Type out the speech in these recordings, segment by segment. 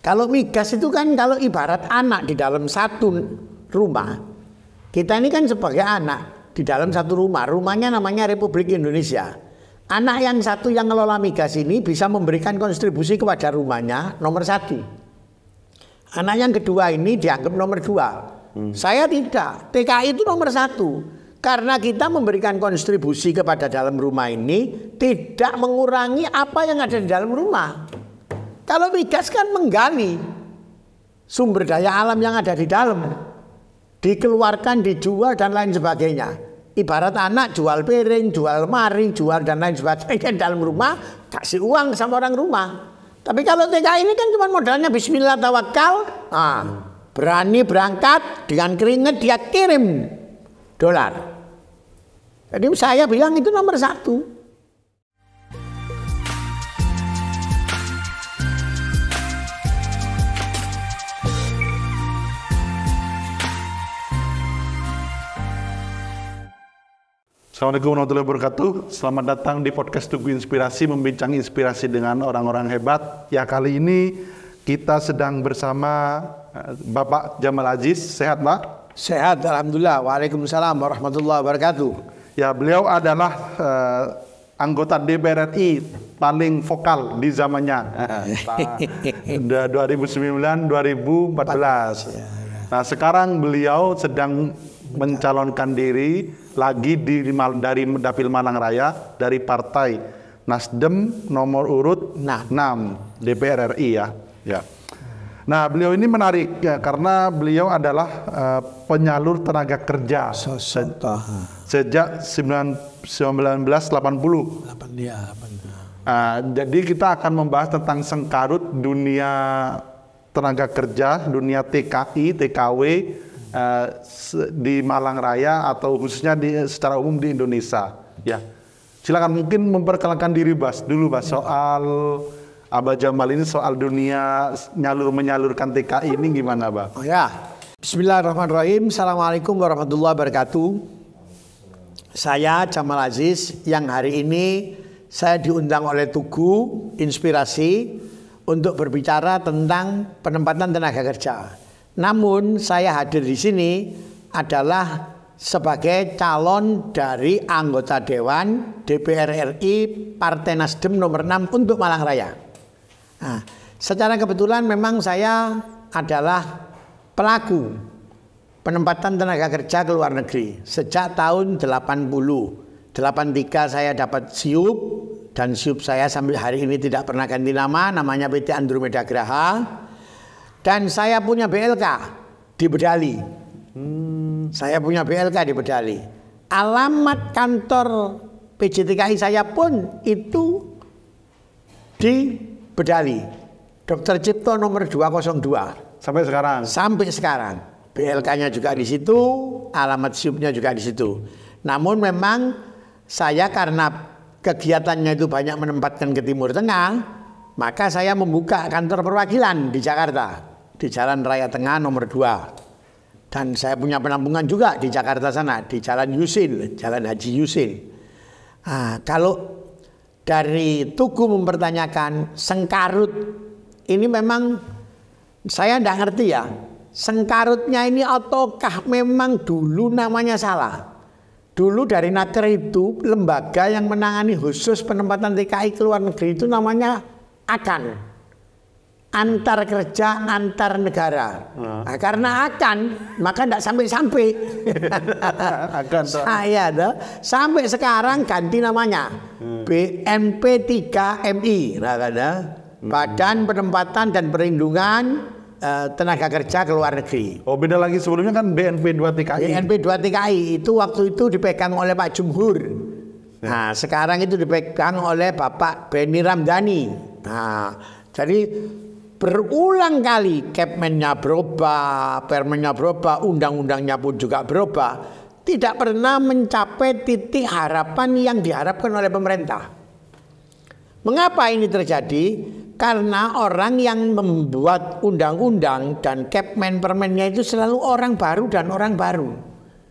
Kalau migas itu kan kalau ibarat anak di dalam satu rumah. Kita ini kan sebagai anak di dalam satu rumah. Rumahnya namanya Republik Indonesia. Anak yang satu yang ngelola migas ini bisa memberikan kontribusi kepada rumahnya nomor satu. Anak yang kedua ini dianggap nomor dua. Hmm. Saya tidak. TKI itu nomor satu. Karena kita memberikan kontribusi kepada dalam rumah ini tidak mengurangi apa yang ada di dalam rumah. Kalau migas kan menggali sumber daya alam yang ada di dalam, dikeluarkan, dijual dan lain sebagainya. Ibarat anak jual piring, jual mari, jual dan lain sebagainya dalam rumah, kasih uang sama orang rumah. Tapi kalau TKI ini kan cuma modalnya bismillah tawakal, ah berani berangkat dengan keringat dia kirim dolar. Jadi saya bilang itu nomor satu. Assalamualaikum warahmatullahi wabarakatuh. Selamat datang di podcast Tugu Inspirasi, membincang inspirasi dengan orang-orang hebat. Ya kali ini kita sedang bersama eh, Bapak Jamal Aziz. Sehat Pak? Sehat, Alhamdulillah. Waalaikumsalam warahmatullahi wabarakatuh. Ya beliau adalah uh, anggota DPR RI paling vokal di zamannya. Nah, 2009-2014. Ya. Nah sekarang beliau sedang mencalonkan diri lagi di, dari Dapil Malang Raya dari Partai Nasdem nomor urut 6, DPR RI ya. Ya. Nah, beliau ini menarik ya, karena beliau adalah uh, penyalur tenaga kerja se ah. sejak 1980. 8, ya, 8. Uh, jadi kita akan membahas tentang sengkarut dunia tenaga kerja, dunia TKI, TKW, uh, di Malang Raya atau khususnya di, secara umum di Indonesia. Ya, silakan mungkin memperkenalkan diri Bas dulu Bas ya. soal Abah Jamal ini soal dunia nyalur menyalurkan TKI ini gimana Bas Oh ya, Bismillahirrahmanirrahim. Assalamualaikum warahmatullahi wabarakatuh. Saya Jamal Aziz yang hari ini saya diundang oleh Tugu Inspirasi untuk berbicara tentang penempatan tenaga kerja. Namun saya hadir di sini adalah sebagai calon dari anggota Dewan DPR RI Partai Nasdem nomor 6 untuk Malang Raya. Nah, secara kebetulan memang saya adalah pelaku penempatan tenaga kerja ke luar negeri sejak tahun 80. 83 saya dapat siup dan siup saya sampai hari ini tidak pernah ganti nama namanya PT Andromeda Graha dan saya punya BLK di Bedali. Hmm. Saya punya BLK di Bedali. Alamat kantor PJTKI saya pun itu di Bedali. Dokter Cipto nomor 202. Sampai sekarang. Sampai sekarang. BLK-nya juga di situ, alamat sub-nya juga di situ. Namun memang saya karena kegiatannya itu banyak menempatkan ke Timur Tengah, maka saya membuka kantor perwakilan di Jakarta di Jalan Raya Tengah nomor 2. Dan saya punya penampungan juga di Jakarta sana di Jalan Yusil, Jalan Haji Yusil. Nah, kalau dari Tugu mempertanyakan Sengkarut ini memang saya tidak ngerti ya. Sengkarutnya ini ataukah memang dulu namanya salah? Dulu dari Naker itu lembaga yang menangani khusus penempatan TKI ke luar negeri itu namanya akan antar kerja antar negara hmm. nah, karena akan maka tidak sampai-sampai akan saya toh. sampai sekarang ganti namanya hmm. BMP 3 MI nah, nah. Badan Penempatan dan Perlindungan uh, Tenaga Kerja ke Luar Negeri. Oh beda lagi sebelumnya kan BNP 2 TKI. BNP 2 TKI itu waktu itu dipegang oleh Pak Jumhur Ya. Nah, sekarang itu dipegang oleh Bapak Beni Ramdhani. Nah, jadi berulang kali Kepmennya berubah, Permennya berubah, undang-undangnya pun juga berubah. Tidak pernah mencapai titik harapan yang diharapkan oleh pemerintah. Mengapa ini terjadi? Karena orang yang membuat undang-undang dan Kepmen Permennya itu selalu orang baru dan orang baru.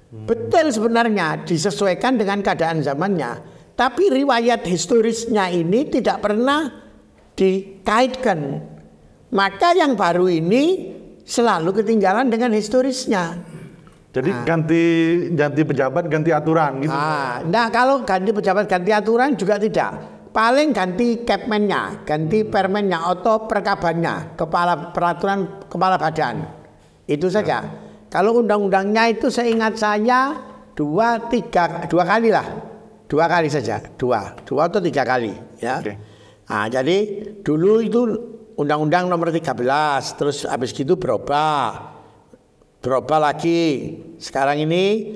Betul sebenarnya disesuaikan dengan keadaan zamannya. Tapi riwayat historisnya ini tidak pernah dikaitkan. Maka yang baru ini selalu ketinggalan dengan historisnya. Jadi nah. ganti ganti pejabat ganti aturan gitu. Nah, nah kalau ganti pejabat ganti aturan juga tidak. Paling ganti capmennya, ganti hmm. permennya atau perkabannya, kepala peraturan kepala badan. Itu saja. Ya. Kalau undang-undangnya itu seingat saya dua tiga dua kali lah, dua kali saja, dua dua atau tiga kali ya. Okay. Nah, jadi dulu itu undang-undang nomor 13 terus habis gitu berubah berubah lagi sekarang ini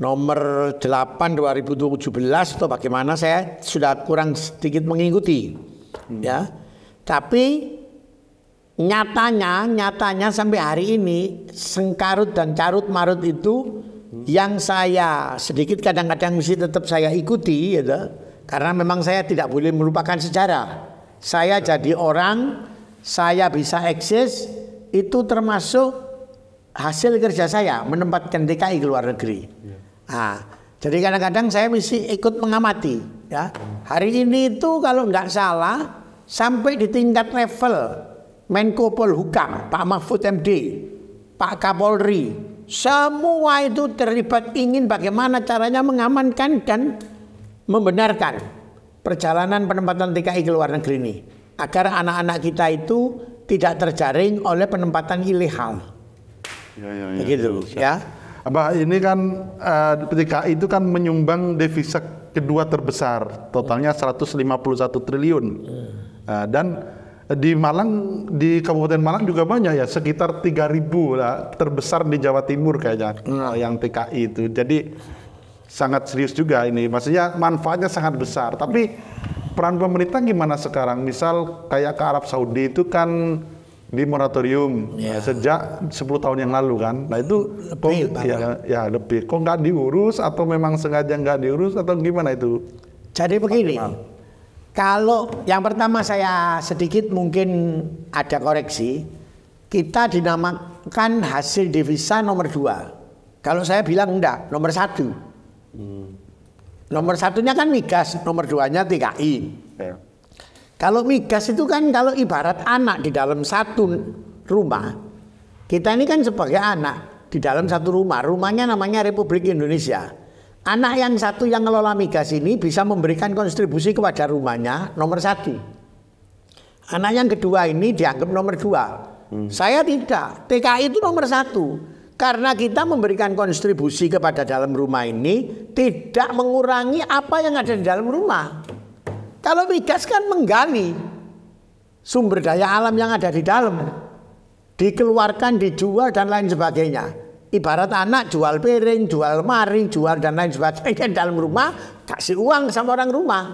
nomor 8 2017 atau bagaimana saya sudah kurang sedikit mengikuti hmm. ya tapi nyatanya nyatanya sampai hari ini sengkarut dan carut marut itu hmm. yang saya sedikit kadang-kadang mesti tetap saya ikuti gitu karena memang saya tidak boleh melupakan sejarah saya hmm. jadi orang saya bisa eksis itu termasuk hasil kerja saya menempatkan DKI ke luar negeri hmm. nah, jadi kadang-kadang saya mesti ikut mengamati ya hari ini itu kalau nggak salah sampai di tingkat level Menko Polhukam, Pak Mahfud MD, Pak Kapolri, semua itu terlibat ingin bagaimana caranya mengamankan dan membenarkan perjalanan penempatan TKI ke luar negeri ini agar anak-anak kita itu tidak terjaring oleh penempatan ilegal. Ya, ya, ya. Begitu, ya. Abah ini kan uh, eh, TKI itu kan menyumbang devisa kedua terbesar, totalnya 151 triliun. Uh, dan di Malang di Kabupaten Malang juga banyak ya sekitar 3000 lah terbesar di Jawa Timur kayaknya nah. yang TKI itu. Jadi sangat serius juga ini. Maksudnya manfaatnya sangat besar. Tapi peran pemerintah gimana sekarang? Misal kayak ke Arab Saudi itu kan di moratorium ya. sejak 10 tahun yang lalu kan. Nah itu lebih, kok, ya, ya lebih. Kok nggak diurus atau memang sengaja nggak diurus atau gimana itu? Jadi begini, Pak, kalau yang pertama saya sedikit mungkin ada koreksi, kita dinamakan hasil devisa nomor dua. Kalau saya bilang enggak, nomor satu. Hmm. Nomor satunya kan migas, nomor duanya TKI. Yeah. Kalau migas itu kan kalau ibarat anak di dalam satu rumah, kita ini kan sebagai anak di dalam satu rumah, rumahnya namanya Republik Indonesia anak yang satu yang ngelola migas ini bisa memberikan kontribusi kepada rumahnya nomor satu. Anak yang kedua ini dianggap nomor dua. Hmm. Saya tidak. TKI itu nomor satu. Karena kita memberikan kontribusi kepada dalam rumah ini tidak mengurangi apa yang ada di dalam rumah. Kalau migas kan menggali sumber daya alam yang ada di dalam, dikeluarkan, dijual dan lain sebagainya. Ibarat anak jual piring, jual mari, jual dan lain sebagainya dalam rumah, kasih uang sama orang rumah.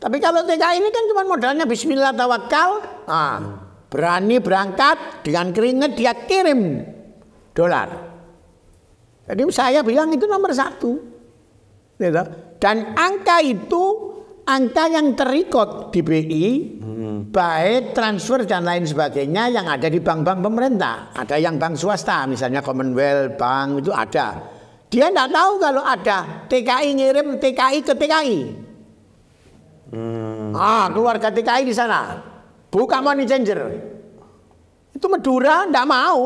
Tapi kalau TK ini kan cuma modalnya bismillah tawakal, nah, berani berangkat dengan keringat dia kirim dolar. Jadi saya bilang itu nomor satu. Gitu. Dan angka itu Angka yang terikot di BI, hmm. baik transfer dan lain sebagainya yang ada di bank-bank pemerintah, ada yang bank swasta, misalnya Commonwealth Bank itu ada. Dia tidak tahu kalau ada TKI ngirim TKI ke TKI. Hmm. Ah, keluarga TKI di sana. Buka money changer. Itu medura, tidak mau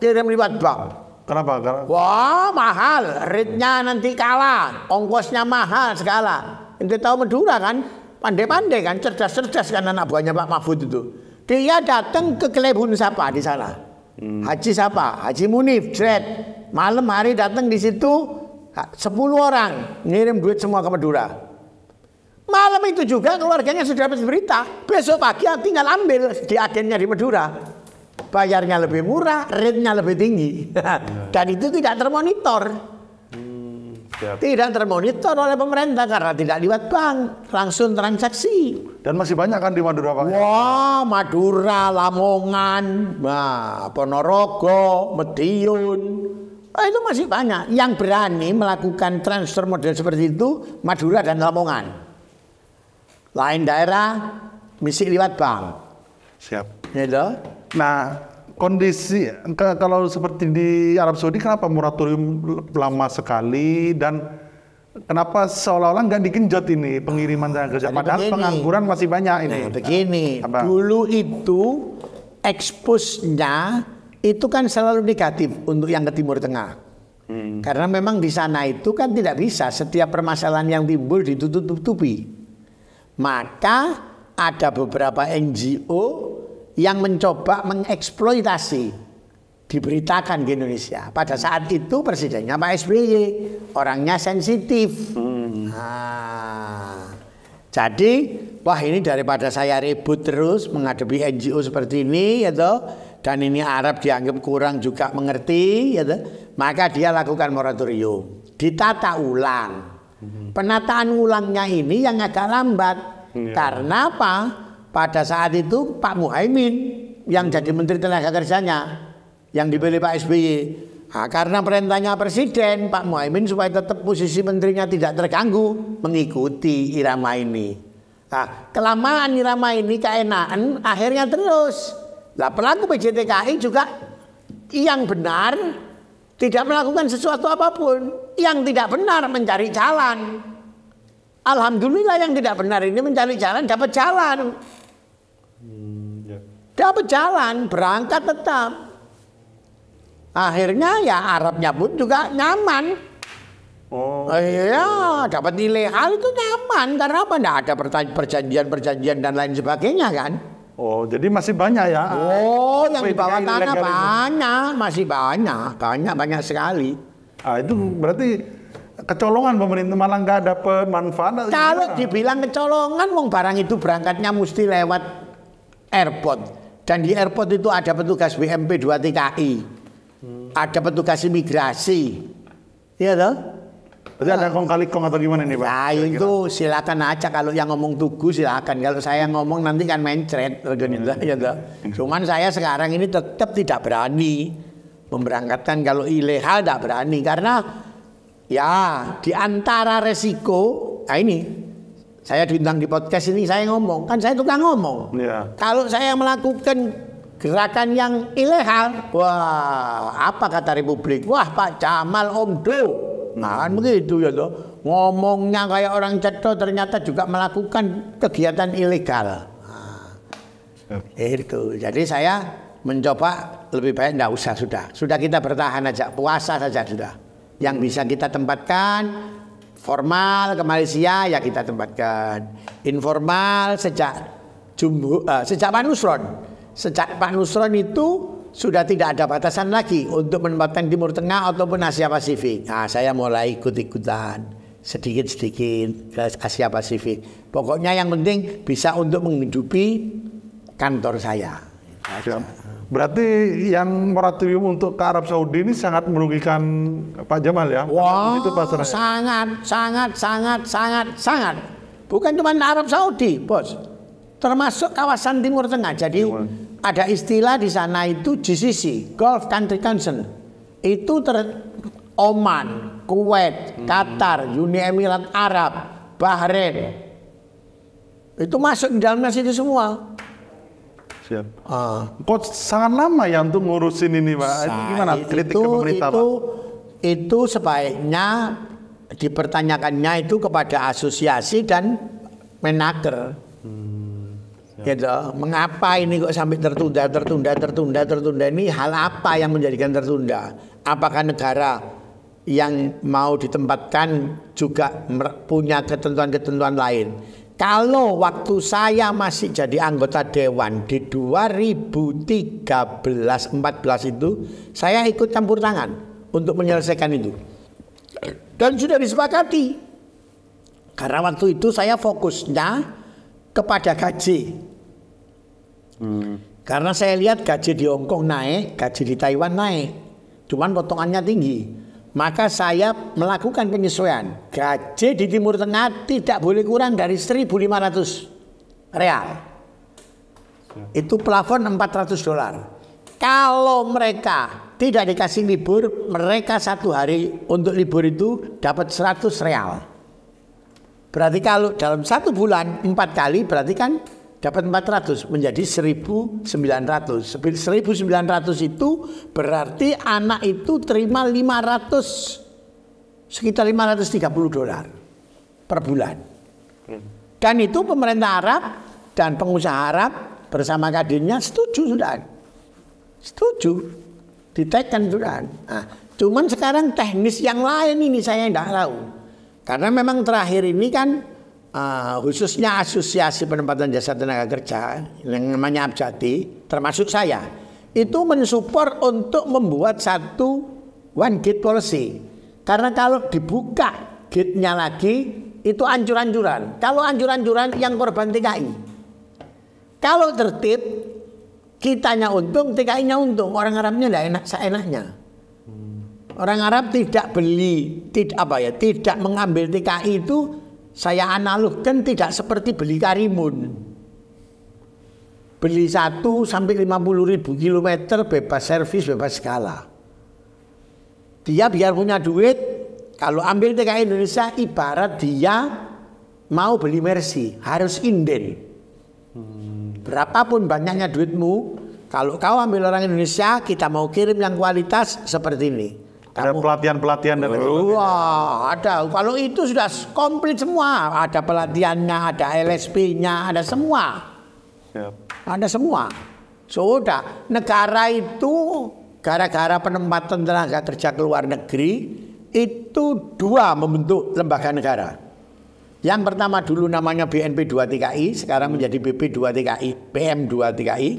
kirim lewat bank. Kenapa? Karena Wah mahal, rate-nya nanti kalah, ongkosnya mahal segala. Ente tahu Madura kan? Pandai-pandai kan, cerdas-cerdas kan anak buahnya Pak Mahfud itu. Dia datang ke Kelebun siapa di sana. Hmm. Haji siapa, Haji Munif, Dred. Malam hari datang di situ 10 orang ngirim duit semua ke Madura. Malam itu juga keluarganya sudah dapat berita. Besok pagi tinggal ambil di agennya di Madura. Bayarnya lebih murah, rate lebih tinggi. Dan itu tidak termonitor. Siap. Tidak termonitor oleh pemerintah karena tidak lewat bank, langsung transaksi. Dan masih banyak kan di Madura Pak? Wah, Madura, Lamongan, nah, Ponorogo, Medion. Nah, itu masih banyak yang berani melakukan transfer model seperti itu Madura dan Lamongan. Lain daerah misi lewat bank. Siap. Ya, Nah, kondisi kalau seperti di Arab Saudi kenapa moratorium lama sekali dan Kenapa seolah-olah nggak digenjot ini pengiriman tenaga kerja? Padahal begini, pengangguran masih banyak ini. Nah, begini, Apa? dulu itu eksposnya itu kan selalu negatif untuk yang ke Timur Tengah. Hmm. Karena memang di sana itu kan tidak bisa setiap permasalahan yang timbul ditutup-tutupi. Maka ada beberapa NGO yang mencoba mengeksploitasi diberitakan di Indonesia. Pada saat itu presidennya Pak SBY, orangnya sensitif. Hmm. Nah, jadi wah ini daripada saya ribut terus menghadapi NGO seperti ini, ya dan ini Arab dianggap kurang juga mengerti, ya maka dia lakukan moratorium, ditata ulang. Hmm. Penataan ulangnya ini yang agak lambat. Hmm, ya. Karena apa? pada saat itu Pak Muhaimin yang jadi Menteri Tenaga Kerjanya yang dipilih Pak SBY. Nah, karena perintahnya Presiden Pak Muhaimin supaya tetap posisi menterinya tidak terganggu mengikuti irama ini. Nah, kelamaan irama ini keenaan akhirnya terus. Lah pelaku PJTKI juga yang benar tidak melakukan sesuatu apapun, yang tidak benar mencari jalan. Alhamdulillah yang tidak benar ini mencari jalan dapat jalan. Hmm, ya. Dapat jalan, berangkat tetap. Akhirnya ya Arabnya pun juga nyaman. Oh. Eh, iya, dapat nilai hal itu nyaman karena apa? Nggak ada perjanjian-perjanjian dan lain sebagainya kan. Oh, jadi masih banyak ya? Oh, yang di bawah tanah banyak, masih banyak, banyak banyak sekali. Ah, itu hmm. berarti kecolongan pemerintah malah nggak ada manfaat? Kalau dibilang kecolongan, wong barang itu berangkatnya mesti lewat airport dan di airport itu ada petugas BMP 2 TKI hmm. ada petugas imigrasi ya toh Berarti ada kong kali kong atau gimana nih Pak? Nah itu silakan aja kalau yang ngomong tugu silakan kalau saya ngomong nanti kan mencret gitu ya toh. Cuman saya sekarang ini tetap tidak berani memberangkatkan kalau ilegal tidak berani karena ya di antara resiko nah ini saya diundang di podcast ini saya ngomong, kan saya tukang ngomong. Yeah. Kalau saya melakukan gerakan yang ilegal, wah apa kata Republik? Wah Pak Jamal Omdo. Nah kan hmm. begitu ya tuh Ngomongnya kayak orang cedo ternyata juga melakukan kegiatan ilegal. Nah, eh. itu. Jadi saya mencoba lebih baik tidak usah sudah. Sudah kita bertahan aja, puasa saja sudah. Yang hmm. bisa kita tempatkan Formal ke Malaysia ya kita tempatkan. Informal sejak jumbo, uh, sejak Pak Sejak Pak itu sudah tidak ada batasan lagi untuk menempatkan Timur Tengah ataupun Asia Pasifik. Nah, saya mulai ikut-ikutan sedikit-sedikit ke Asia Pasifik. Pokoknya yang penting bisa untuk menghidupi kantor saya. Ya. Berarti yang moratorium untuk ke Arab Saudi ini sangat merugikan Pak Jamal ya? Wah, wow, itu sangat, sangat, sangat, sangat, sangat. Bukan cuma Arab Saudi, bos. Termasuk kawasan Timur Tengah. Jadi Timur. ada istilah di sana itu GCC, Gulf Country Council. Itu ter Oman, Kuwait, hmm. Qatar, Uni Emirat Arab, Bahrain. Itu masuk di dalamnya situ semua. Siap. Uh, ah. Kok sangat lama ya untuk ngurusin ini, Pak? Gimana kritik itu, ke pemerintah, itu, Pak? Itu sebaiknya dipertanyakannya itu kepada asosiasi dan menaker. Hmm, gitu. Mengapa ini kok sampai tertunda, tertunda, tertunda, tertunda? Ini hal apa yang menjadikan tertunda? Apakah negara yang mau ditempatkan juga punya ketentuan-ketentuan lain? kalau waktu saya masih jadi anggota dewan di 2013 14 itu saya ikut campur tangan untuk menyelesaikan itu. Dan sudah disepakati. Karena waktu itu saya fokusnya kepada gaji. Hmm. Karena saya lihat gaji di Hong Kong naik, gaji di Taiwan naik. Cuman potongannya tinggi maka saya melakukan penyesuaian. Gaji di Timur Tengah tidak boleh kurang dari 1.500 real. Itu plafon 400 dolar. Kalau mereka tidak dikasih libur, mereka satu hari untuk libur itu dapat 100 real. Berarti kalau dalam satu bulan empat kali berarti kan dapat 400 menjadi 1900. 1900 itu berarti anak itu terima 500 sekitar 530 dolar per bulan. Dan itu pemerintah Arab dan pengusaha Arab bersama kadinnya setuju sudah. Setuju. Diteken sudah. Nah, cuman sekarang teknis yang lain ini saya tidak tahu. Karena memang terakhir ini kan Ah, khususnya Asosiasi Penempatan Jasa Tenaga Kerja yang namanya Abjati, termasuk saya, itu mensupport untuk membuat satu one gate policy. Karena kalau dibuka gate-nya lagi itu anjuran-anjuran. Kalau anjuran-anjuran yang korban TKI. Kalau tertib kitanya untung, TKI-nya untung, orang Arabnya tidak enak seenaknya. Orang Arab tidak beli, tidak apa ya, tidak mengambil TKI itu saya analogkan tidak seperti beli karimun. Beli satu sampai lima puluh ribu kilometer bebas servis, bebas skala. Dia biar punya duit, kalau ambil TKI Indonesia ibarat dia mau beli Mercy, harus inden. Berapapun banyaknya duitmu, kalau kau ambil orang Indonesia, kita mau kirim yang kualitas seperti ini. Ada pelatihan-pelatihan dan lain Wah, ada. Kalau itu sudah komplit semua. Ada pelatihannya, ada LSP-nya, ada semua. Siap. Ya. Ada semua. Sudah, negara itu gara-gara penempatan tenaga kerja ke luar negeri itu dua membentuk lembaga negara. Yang pertama dulu namanya BNP 23I, sekarang hmm. menjadi BP 23I, PM 23I.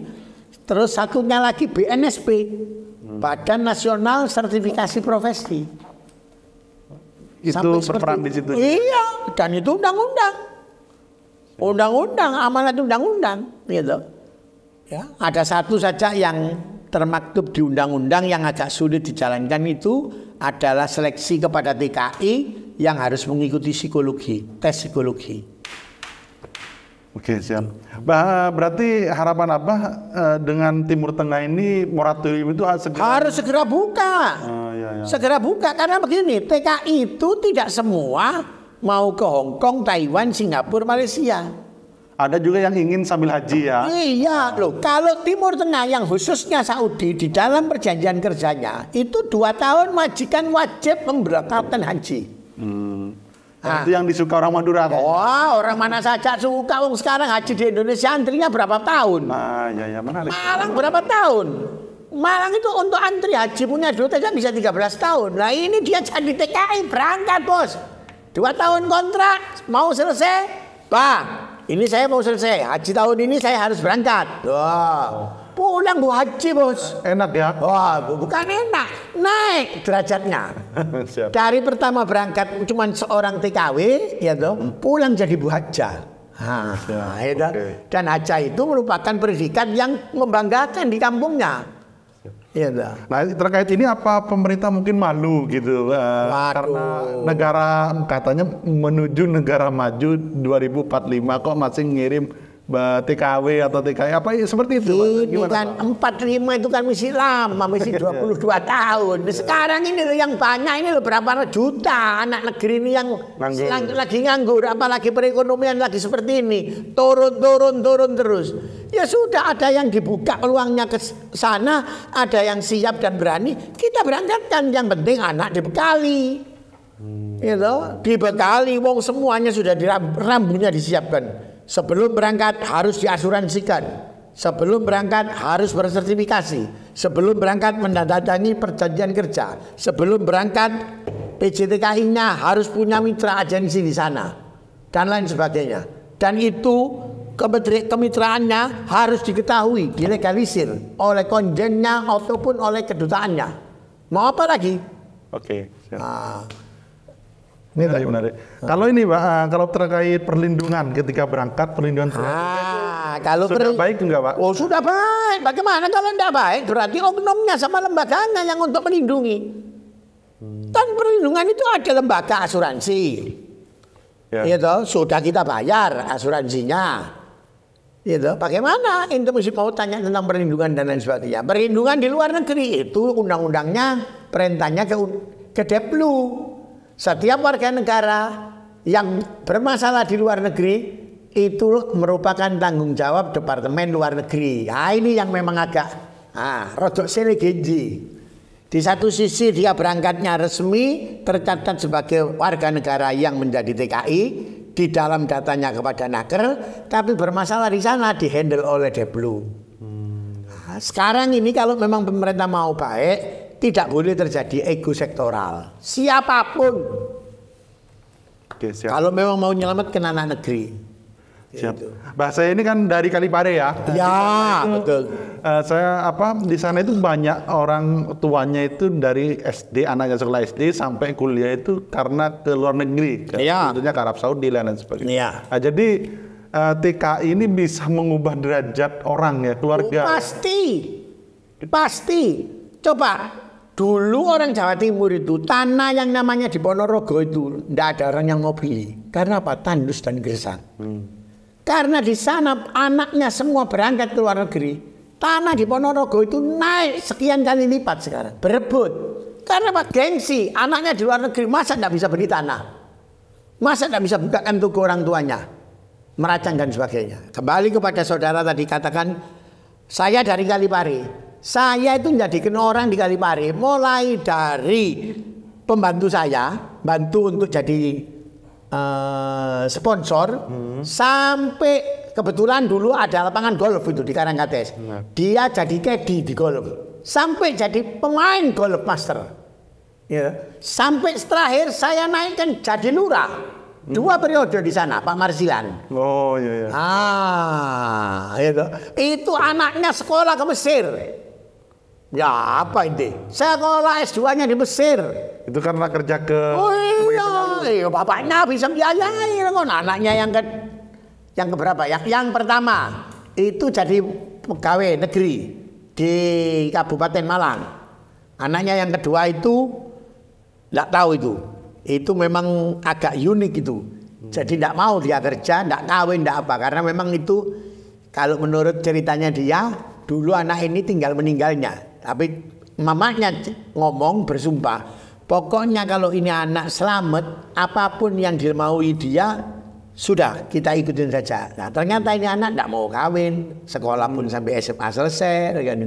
Terus satunya lagi BNSP, Hmm. Badan Nasional Sertifikasi Profesi. Itu berperan di situ. Iya, dan itu undang-undang. Undang-undang, amanat undang-undang, gitu. Ya, ada satu saja yang termaktub di undang-undang yang agak sulit dijalankan itu adalah seleksi kepada TKI yang harus mengikuti psikologi, tes psikologi. Oke, okay, siap. Bah, berarti harapan apa uh, eh, dengan Timur Tengah ini moratorium itu harus segera harus segera buka. Uh, iya, iya. Segera buka karena begini, TKI itu tidak semua mau ke Hong Kong, Taiwan, Singapura, Malaysia. Ada juga yang ingin sambil haji ya. Iya loh, kalau Timur Tengah yang khususnya Saudi di dalam perjanjian kerjanya itu dua tahun majikan wajib memberangkatkan haji. Hmm. Nah. Itu yang disuka orang Madura kan. Wah, orang mana saja suka. Wong sekarang haji di Indonesia antrinya berapa tahun? Nah, ya ya menarik. Malang berapa tahun? Malang itu untuk antri haji punya dulu tidak bisa 13 tahun. Nah, ini dia jadi TKI berangkat, Bos. Dua tahun kontrak, mau selesai. Pak, ini saya mau selesai. Haji tahun ini saya harus berangkat. Wow. Pulang bu haji bos. Enak ya? Wah bukan enak, naik derajatnya. Dari pertama berangkat cuma seorang TKW, ya toh, hmm. pulang jadi bu haja. Ha, ya Okay. Dan haja itu merupakan pendidikan yang membanggakan di kampungnya. Ya, nah terkait ini apa pemerintah mungkin malu gitu uh, karena negara katanya menuju negara maju 2045 kok masih ngirim TKW atau TKI e, apa ya seperti itu ini kan empat lima itu kan masih lama masih 22 iya. tahun nah, sekarang ini loh yang banyak ini loh berapa juta anak negeri ini yang nganggur. Lagi, nganggur apalagi perekonomian lagi seperti ini turun turun turun terus ya sudah ada yang dibuka peluangnya ke sana ada yang siap dan berani kita berangkatkan yang penting anak dibekali hmm. you ya know, dibekali wong semuanya sudah rambutnya disiapkan Sebelum berangkat harus diasuransikan. Sebelum berangkat harus bersertifikasi. Sebelum berangkat mendatangi perjanjian kerja. Sebelum berangkat PJTKI-nya harus punya mitra agensi di sana dan lain sebagainya. Dan itu kemitraannya harus diketahui, dilegalisir oleh konjennya ataupun oleh kedutaannya. Mau apa lagi? Oke. Okay. Nah, ini tadi menarik. Kalau ini Pak, ah, kalau terkait perlindungan ketika berangkat, perlindungan ah, kalau sudah per... baik enggak Pak? Oh sudah baik. Bagaimana kalau enggak baik? Berarti oknumnya sama lembaganya yang untuk melindungi. Dan perlindungan itu ada lembaga asuransi. Ya. Gitu, sudah kita bayar asuransinya. Gitu. Bagaimana? Itu mesti mau tanya tentang perlindungan dan lain sebagainya. Perlindungan di luar negeri itu undang-undangnya perintahnya ke ke Deplu setiap warga negara yang bermasalah di luar negeri itu merupakan tanggung jawab Departemen Luar Negeri. Nah, ini yang memang agak ah, rodok sini genji. Di satu sisi dia berangkatnya resmi tercatat sebagai warga negara yang menjadi TKI di dalam datanya kepada Naker, tapi bermasalah di sana dihandle oleh Deblu. Hmm. Ah, sekarang ini kalau memang pemerintah mau baik, tidak boleh terjadi ego sektoral. Siapapun. Oke, siap. Kalau memang mau menyelamatkan anak negeri. Siap. Gitu. Bahasa ini kan dari Kalipare ya. Ya, itu, betul. Uh, saya apa di sana itu banyak orang tuanya itu dari SD, anaknya sekolah SD sampai kuliah itu karena ke luar negeri. ya. Tentunya ke Arab Saudi dan lain sebagainya. ya. Nah, jadi uh, eh, TKI ini bisa mengubah derajat orang ya, keluarga. Oh, pasti. Pasti. Coba Dulu orang Jawa Timur itu tanah yang namanya di Ponorogo itu tidak ada orang yang mau pilih karena apa tandus dan gersang. Hmm. Karena di sana anaknya semua berangkat ke luar negeri, tanah di Ponorogo itu naik sekian kali lipat sekarang berebut. Karena apa gengsi anaknya di luar negeri masa tidak bisa beli tanah, masa tidak bisa bukakan toko orang tuanya, meracang dan sebagainya. Kembali kepada saudara tadi katakan saya dari Kalipari saya itu menjadikan orang di Kalipari mulai dari pembantu saya, bantu untuk jadi uh, sponsor hmm. sampai kebetulan dulu ada lapangan golf itu di Karangkates. Hmm. Dia jadi caddy di golf. Sampai jadi pemain golf master. Ya. Sampai terakhir saya naikkan jadi lurah. Dua hmm. periode di sana, Pak Marsilan. Oh iya. iya. Ah, itu. Itu anaknya sekolah ke Mesir. Ya apa ini? Saya kalau S2-nya di Mesir. Itu karena kerja ke Oh iya, iya bapaknya bisa biayai. kan anaknya yang ke yang ke berapa? Yang yang pertama itu jadi pegawai negeri di Kabupaten Malang. Anaknya yang kedua itu tidak tahu itu. Itu memang agak unik itu. Jadi tidak mau dia kerja, tidak kawin, tidak apa. Karena memang itu kalau menurut ceritanya dia, dulu anak ini tinggal meninggalnya tapi mamahnya ngomong bersumpah. Pokoknya kalau ini anak selamat, apapun yang dimaui dia, sudah kita ikutin saja. Nah ternyata ini anak tidak mau kawin, sekolah pun sampai SMA selesai, kan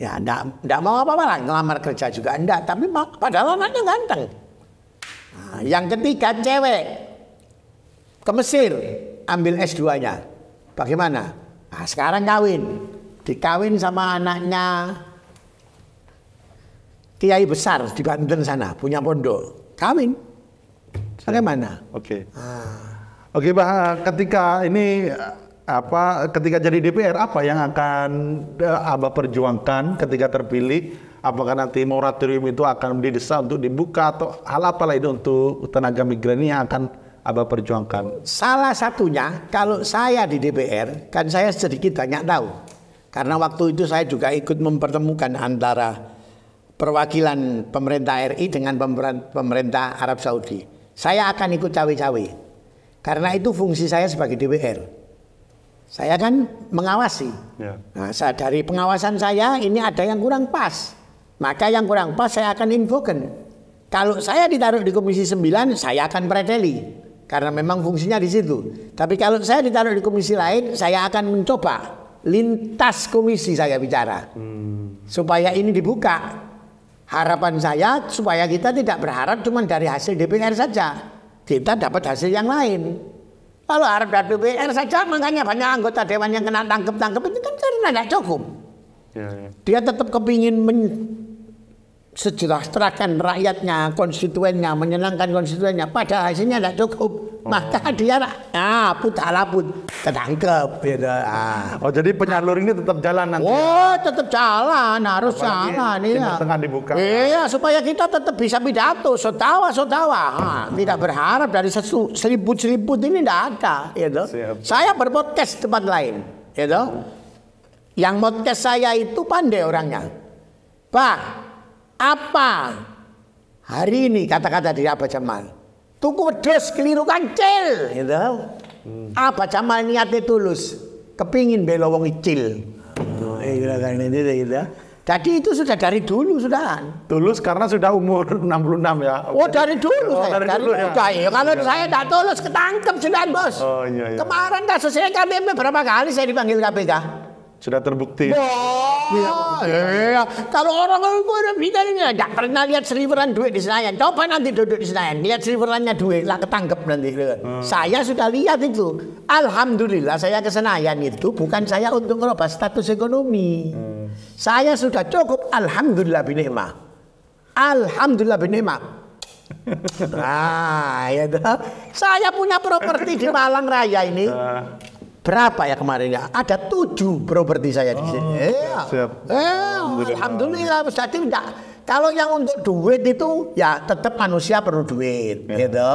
Ya tidak mau apa-apa lah, ngelamar kerja juga tidak. tapi padahal anaknya ganteng. Nah, yang ketiga cewek, ke Mesir, ambil S2-nya. Bagaimana? Nah, sekarang kawin, dikawin sama anaknya kiai besar di Banten sana punya pondok kawin bagaimana oke okay. ah. oke okay, bah ketika ini apa ketika jadi DPR apa yang akan eh, abah perjuangkan ketika terpilih apakah nanti moratorium itu akan didesak untuk dibuka atau hal apa lagi untuk tenaga migran yang akan abah perjuangkan salah satunya kalau saya di DPR kan saya sedikit banyak tahu karena waktu itu saya juga ikut mempertemukan antara perwakilan pemerintah RI dengan pemerintah Arab Saudi. Saya akan ikut cawe-cawe. Karena itu fungsi saya sebagai DPR. Saya kan mengawasi. Ya. Nah, dari pengawasan saya ini ada yang kurang pas. Maka yang kurang pas saya akan infokan. Kalau saya ditaruh di Komisi 9, saya akan predeli. Karena memang fungsinya di situ. Tapi kalau saya ditaruh di komisi lain, saya akan mencoba lintas komisi saya bicara. Hmm. Supaya ini dibuka Harapan saya supaya kita tidak berharap cuma dari hasil DPR saja. Kita dapat hasil yang lain. Kalau harap dari DPR saja makanya banyak anggota dewan yang kena tangkep-tangkep itu kan karena tidak cukup. Ya, ya. Dia tetap kepingin sejahterakan rakyatnya, konstituennya, menyenangkan konstituennya. Pada hasilnya tidak cukup, oh. maka dia ah put ala put ketangkep gitu. Ah. Oh jadi penyalur ini tetap jalan nanti. Ya? Oh tetap jalan harus Apalagi jalan iya. Tengah dibuka. Iya supaya kita tetap bisa pidato, sotawa sotawa. Nah, hmm. tidak berharap dari seribut seribut ini tidak ada. Gitu. Siap. Saya berpodcast tempat lain. Gitu. Yang podcast saya itu pandai orangnya. Pak, apa? Hari ini kata-kata dari apa Jamal. Tuku wedus keliru kancil, gitu. Hmm. Apa Jamal niatnya tulus, kepingin bela wong kecil. Oh, iya, iya, iya, Jadi itu sudah dari dulu sudah. Tulus karena sudah umur 66 ya. Oh dari dulu oh, Dari, dari dulu, dari dulu ya. Kalau iya. saya tidak tulus ketangkep sudah bos. Oh iya iya. Kemarin kasusnya KPP berapa kali saya dipanggil KPK? Sudah terbukti. iya, ya, ya, Kalau orang gue udah bicara ini, ada pernah lihat seliveran duit di Senayan. Coba nanti duduk di Senayan, lihat seliverannya duit lah ketangkep nanti. Gitu. Hmm. Saya sudah lihat itu. Alhamdulillah saya ke Senayan itu bukan saya untuk merubah status ekonomi. Hmm. Saya sudah cukup. Alhamdulillah binema. Alhamdulillah binema. ah ya Saya punya properti di Malang Raya ini. Ah berapa ya kemarin ya? Ada tujuh properti saya di sini. Oh, ya. Siap. Eh, alhamdulillah. Jadi tidak. Kalau yang untuk duit itu ya tetap manusia perlu duit, ya. gitu.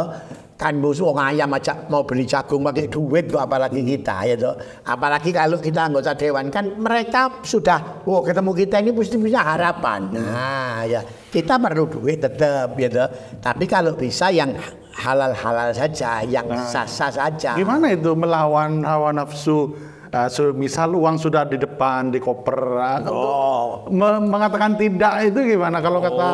Kan musuh orang ayam aja mau beli jagung pakai duit tuh apalagi kita gitu. Apalagi kalau kita anggota dewan kan mereka sudah wow oh, ketemu kita ini mesti punya harapan. Nah, ya kita perlu duit tetap gitu. Tapi kalau bisa yang halal-halal saja, yang nah. sah-sah saja. Gimana itu melawan hawa nafsu? Uh, misal uang sudah di depan di koper, uh, oh. me mengatakan tidak itu gimana? Kalau oh. kata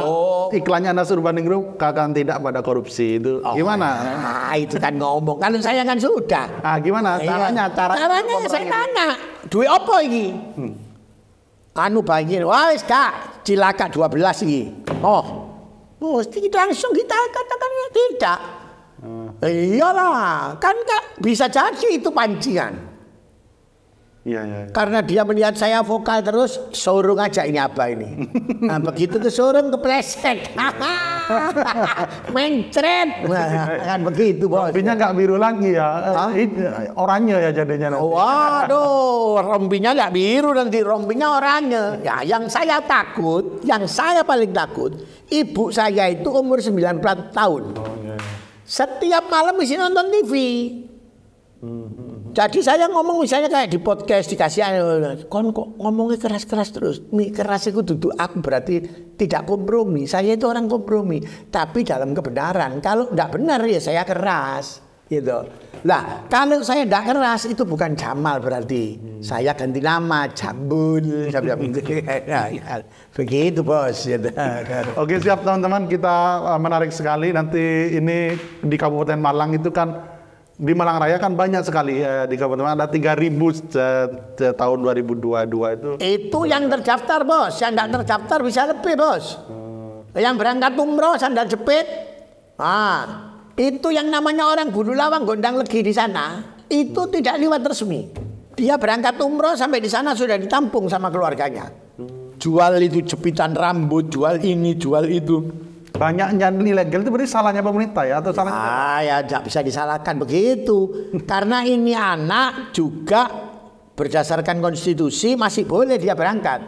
iklannya Nasur Banding Group, katakan tidak pada korupsi itu oh, gimana? Nah, itu kan ngomong. Kalau saya kan sudah. Ah gimana? Iya. Caranya, cara caranya saya tanya duit apa ini? Hmm. Anu banjir, wah, kak, cilaka 12 ini. Oh, Mesti kita gitu langsung kita katakan tidak. Hmm. Iyalah, kan, kak bisa jadi itu pancingan. Iya, iya, iya, Karena dia melihat saya vokal terus, sorong aja ini apa ini. Nah, begitu ke sorong kepreset. Mencret. Nah, kan begitu, Bos. Rompinya nggak biru lagi ya. Hah? Oranye ya jadinya nanti. Waduh, rompinya nggak biru nanti, rompinya oranye. Ya, yang saya takut, yang saya paling takut, ibu saya itu umur 90 tahun. Oh, iya, iya. Setiap malam mesti nonton TV. Jadi saya ngomong misalnya kayak di podcast dikasih anu, kon kok ngomongnya keras-keras terus. Keras itu duduk aku berarti tidak kompromi. Saya itu orang kompromi, tapi dalam kebenaran. Kalau tidak benar ya saya keras gitu. lah kalau saya tidak keras itu bukan Jamal berarti. Hmm. Saya ganti nama Jambul. Ya, begitu bos. Gitu. Oke siap teman-teman kita eh, menarik sekali nanti ini di Kabupaten Malang itu kan di Malang Raya kan banyak sekali ya, di kabupaten ada 3000 eh, eh, tahun 2022 itu. Itu yang terdaftar, Bos. Yang tidak terdaftar bisa lebih, Bos. Hmm. Yang berangkat umroh sandal jepit. Ah, itu yang namanya orang Gunung lawang gondang legi di sana, itu hmm. tidak lewat resmi. Dia berangkat umroh sampai di sana sudah ditampung sama keluarganya. Hmm. Jual itu jepitan rambut, jual ini, jual itu Banyaknya ilegal itu berarti salahnya pemerintah ya atau salahnya? Ah ya tidak bisa disalahkan begitu. Karena ini anak juga berdasarkan konstitusi masih boleh dia berangkat.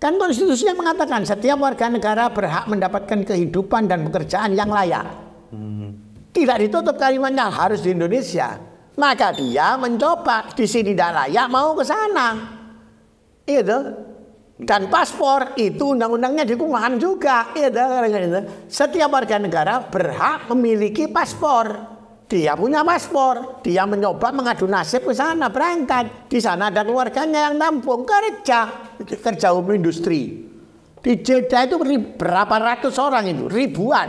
Kan konstitusinya mengatakan setiap warga negara berhak mendapatkan kehidupan dan pekerjaan yang layak. Tidak ditutup kalimatnya harus di Indonesia. Maka dia mencoba di sini tidak layak mau ke sana. Itu iya dan paspor itu undang-undangnya dikungkang juga. Iya, gitu. Setiap warga negara berhak memiliki paspor. Dia punya paspor, dia mencoba mengadu nasib ke sana berangkat. Di sana ada keluarganya yang nampung kerja, kerja umum industri. Di Jeddah itu berapa ratus orang itu, ribuan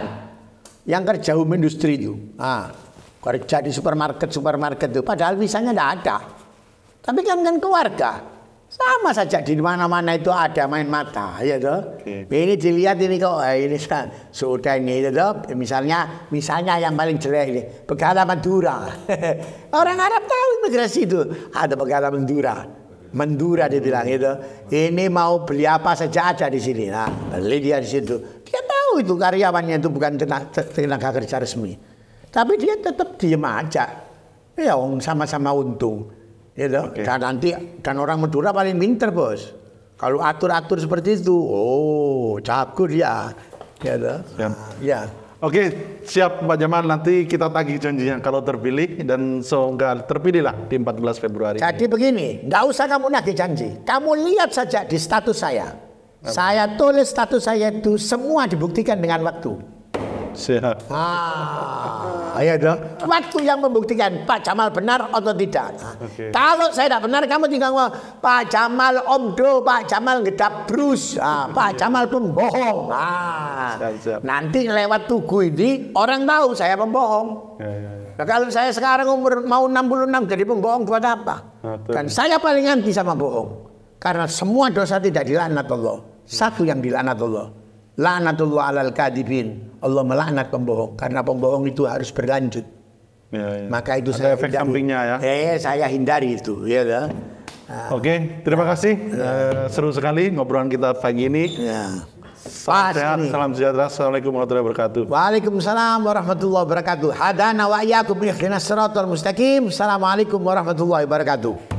yang kerja umum industri itu. Nah, kerja di supermarket supermarket itu, padahal visanya tidak ada. Tapi kan kan keluarga, sama saja di mana-mana itu ada main mata, ya toh. Okay. Ini dilihat ini kok eh, ini sudah ini itu ya toh. Misalnya misalnya yang paling jelek ini Pegada Madura. Orang Arab tahu migrasi itu ada Pegada Madura. Mendura dibilang itu. Ya ini mau beli apa saja ada di sini. Nah, beli dia di situ. Dia tahu itu karyawannya itu bukan tenaga, tenaga kerja resmi. Tapi dia tetap diem aja. Ya, sama-sama untung. Ya loh. Okay. Kan nanti dan orang Madura paling pinter bos. Kalau atur-atur seperti itu, oh cakur ya, ya loh. Ah, ya. ya. Oke, siap Pak Jaman. Nanti kita tagih janjinya kalau terpilih dan semoga terpilihlah di 14 Februari. Jadi begini, nggak usah kamu nagih janji. Kamu lihat saja di status saya. Apa? Saya tulis status saya itu semua dibuktikan dengan waktu sehat Ah, ayo dong. Waktu yang membuktikan Pak Jamal benar atau tidak. okay. Kalau saya tidak benar, kamu tinggal ngomong Pak Jamal omdo, Pak Jamal gedap brus, ah, Pak Jamal pembohong. Ah, siap, siap. nanti lewat tugu ini orang tahu saya pembohong. Ya, ya, ya. Nah, kalau saya sekarang umur mau 66 jadi pembohong buat apa? Nah, Dan saya paling anti sama bohong. Karena semua dosa tidak dilaknat Allah. Satu yang dilaknat Allah Lanatullah alal kadibin. Allah melaknat pembohong karena pembohong itu harus berlanjut. Ya, ya. Maka itu Ada saya efek hindari. sampingnya ya. Eh, saya hindari itu, ya dah. Oke, terima ah. kasih. Ya. Uh, seru sekali ngobrolan kita pagi ini. Ya. Salam Pas sehat, ini. salam sejahtera. Assalamualaikum warahmatullahi wabarakatuh. Waalaikumsalam warahmatullahi wabarakatuh. Hadana wa iyyakum ihdinas siratal mustaqim. Assalamualaikum warahmatullahi wabarakatuh.